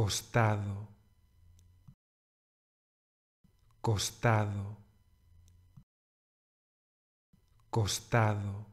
costado, costado, costado.